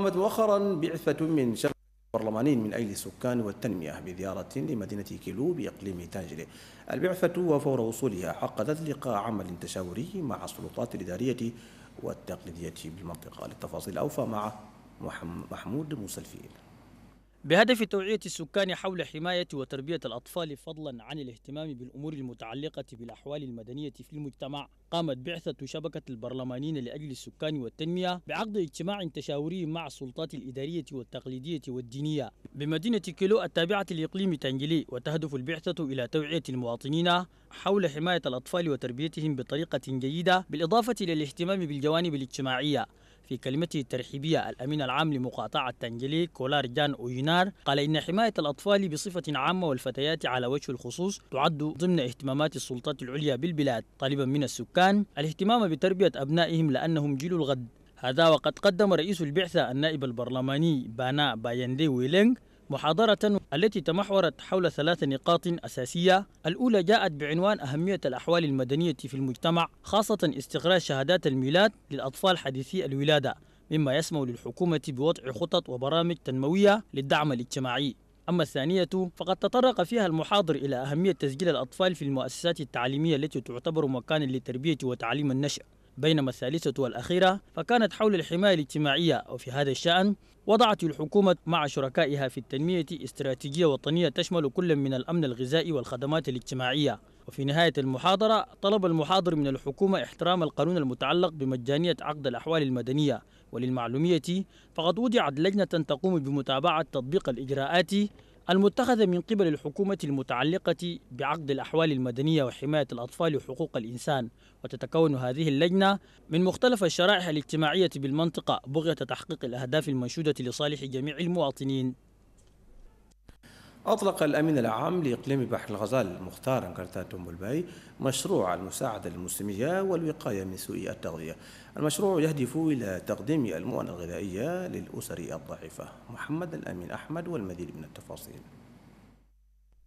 قامت مؤخرا بعثة من شرق برلمانيين من أجل السكان والتنمية بزيارة لمدينة كيلو بإقليم تانجلي البعثة وفور وصولها عقدت لقاء عمل تشاوري مع السلطات الإدارية والتقليدية بالمنطقة للتفاصيل أوفى مع محمود موسى الفيل بهدف توعية السكان حول حماية وتربية الأطفال فضلا عن الاهتمام بالأمور المتعلقة بالأحوال المدنية في المجتمع قامت بعثة شبكة البرلمانيين لأجل السكان والتنمية بعقد اجتماع تشاوري مع السلطات الإدارية والتقليدية والدينية بمدينة كيلو التابعة لإقليم تانجلي، وتهدف البعثة إلى توعية المواطنين حول حماية الأطفال وتربيتهم بطريقة جيدة بالإضافة إلى الاهتمام بالجوانب الاجتماعية في كلمته الترحيبية الأمين العام لمقاطعة تنجلي كولار جان أوينار قال إن حماية الأطفال بصفة عامة والفتيات على وجه الخصوص تعد ضمن اهتمامات السلطات العليا بالبلاد طالبا من السكان الاهتمام بتربية أبنائهم لأنهم جيل الغد هذا وقد قدم رئيس البعثة النائب البرلماني بانا بايندي ويلينغ محاضرة التي تمحورت حول ثلاث نقاط أساسية الأولى جاءت بعنوان أهمية الأحوال المدنية في المجتمع خاصة استقرار شهادات الميلاد للأطفال حديثي الولادة مما يسمح للحكومة بوضع خطط وبرامج تنموية للدعم الاجتماعي أما الثانية فقد تطرق فيها المحاضر إلى أهمية تسجيل الأطفال في المؤسسات التعليمية التي تعتبر مكانا لتربية وتعليم النشأ بينما الثالثة والأخيرة فكانت حول الحماية الاجتماعية وفي هذا الشأن وضعت الحكومة مع شركائها في التنمية استراتيجية وطنية تشمل كل من الأمن الغذائي والخدمات الاجتماعية وفي نهاية المحاضرة طلب المحاضر من الحكومة احترام القانون المتعلق بمجانية عقد الأحوال المدنية وللمعلومية فقد وضعت لجنة تقوم بمتابعة تطبيق الإجراءات المتخذة من قبل الحكومة المتعلقة بعقد الأحوال المدنية وحماية الأطفال وحقوق الإنسان وتتكون هذه اللجنة من مختلف الشرائح الاجتماعية بالمنطقة بغية تحقيق الأهداف المنشودة لصالح جميع المواطنين أطلق الأمين العام لإقليم بحر الغزال مختار أنكرتان تومبولباي مشروع المساعدة للمسلمية والوقاية من سوء التغذية المشروع يهدف إلى تقديم المؤن الغذائية للأسر الضعيفة محمد الأمين أحمد والمزيد من التفاصيل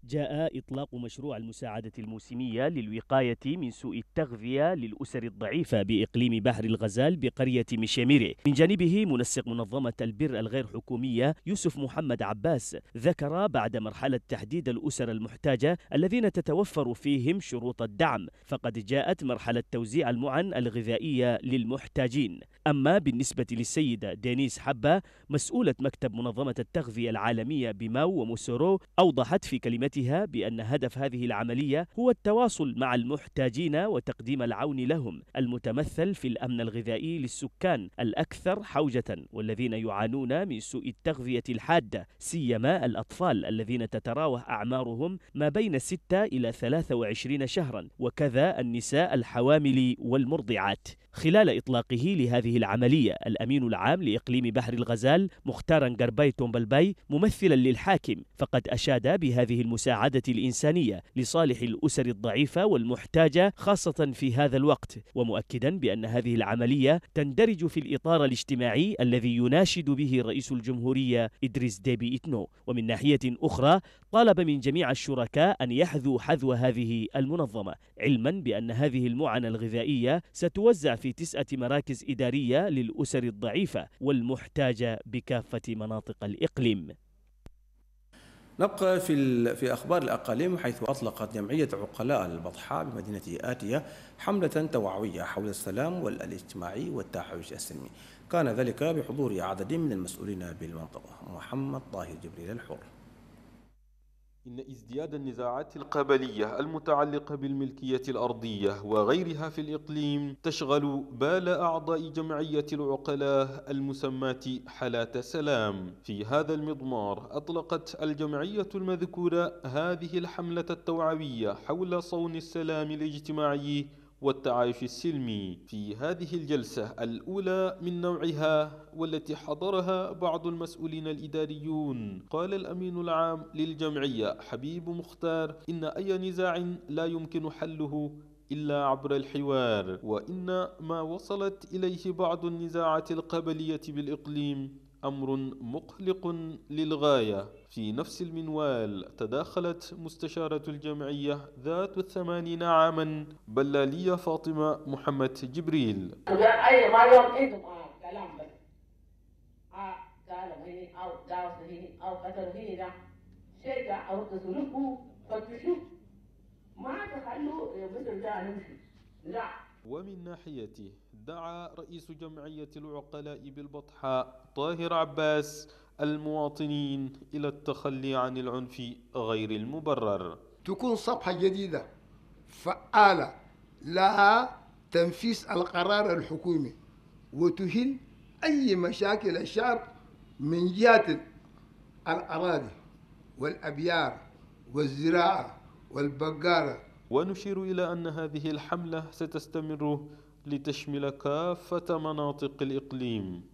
جاء إطلاق مشروع المساعدة الموسمية للوقاية من سوء التغذية للأسر الضعيفة بإقليم بحر الغزال بقرية مشيميري من جانبه منسق منظمة البر الغير حكومية يوسف محمد عباس ذكر بعد مرحلة تحديد الأسر المحتاجة الذين تتوفر فيهم شروط الدعم فقد جاءت مرحلة توزيع المعن الغذائية للمحتاجين أما بالنسبة للسيدة دينيس حبة مسؤولة مكتب منظمة التغذية العالمية بماو وموسورو أوضحت في كلمة وقناعتها بأن هدف هذه العملية هو التواصل مع المحتاجين وتقديم العون لهم المتمثل في الأمن الغذائي للسكان الأكثر حوجة والذين يعانون من سوء التغذية الحادة سيما الأطفال الذين تتراوح أعمارهم ما بين 6 إلى 23 شهرا وكذا النساء الحوامل والمرضعات خلال إطلاقه لهذه العملية الأمين العام لإقليم بحر الغزال مختارا قرباي تومبلبي ممثلا للحاكم فقد أشاد بهذه المساعدة الإنسانية لصالح الأسر الضعيفة والمحتاجة خاصة في هذا الوقت ومؤكدا بأن هذه العملية تندرج في الإطار الاجتماعي الذي يناشد به رئيس الجمهورية إدريس ديبي إتنو ومن ناحية أخرى طالب من جميع الشركاء أن يحذوا حذو هذه المنظمة علما بأن هذه المعنى الغذائية ستوزع في تسعة مراكز إدارية للأسر الضعيفة والمحتاجة بكافة مناطق الإقليم نبقى في في اخبار الاقاليم حيث اطلقت جمعيه عقلاء البطحاء بمدينه اتيه حمله توعويه حول السلام والاجتماعي والتعايش السلمي، كان ذلك بحضور عدد من المسؤولين بالمنطقه، محمد طاهر جبريل الحر. إن ازدياد النزاعات القبلية المتعلقة بالملكية الأرضية وغيرها في الإقليم تشغل بال أعضاء جمعية العقلاء المسماة حلاة سلام في هذا المضمار أطلقت الجمعية المذكورة هذه الحملة التوعوية حول صون السلام الاجتماعي والتعايش السلمي في هذه الجلسة الأولى من نوعها والتي حضرها بعض المسؤولين الإداريون قال الأمين العام للجمعية حبيب مختار إن أي نزاع لا يمكن حله إلا عبر الحوار وإن ما وصلت إليه بعض النزاعات القبلية بالإقليم أمر مقلق للغاية في نفس المنوال تداخلت مستشارة الجمعية ذات الثمانين عاما بلالية فاطمة محمد جبريل آه، آه، لا ومن ناحيته دعا رئيس جمعية العقلاء بالبطحاء طاهر عباس المواطنين إلى التخلي عن العنف غير المبرر تكون صفحة جديدة فعالة لها تنفيذ القرار الحكومي وتهل أي مشاكل الشعب من جهة الأراضي والأبيار والزراعة والبقارة ونشير إلى أن هذه الحملة ستستمر لتشمل كافة مناطق الإقليم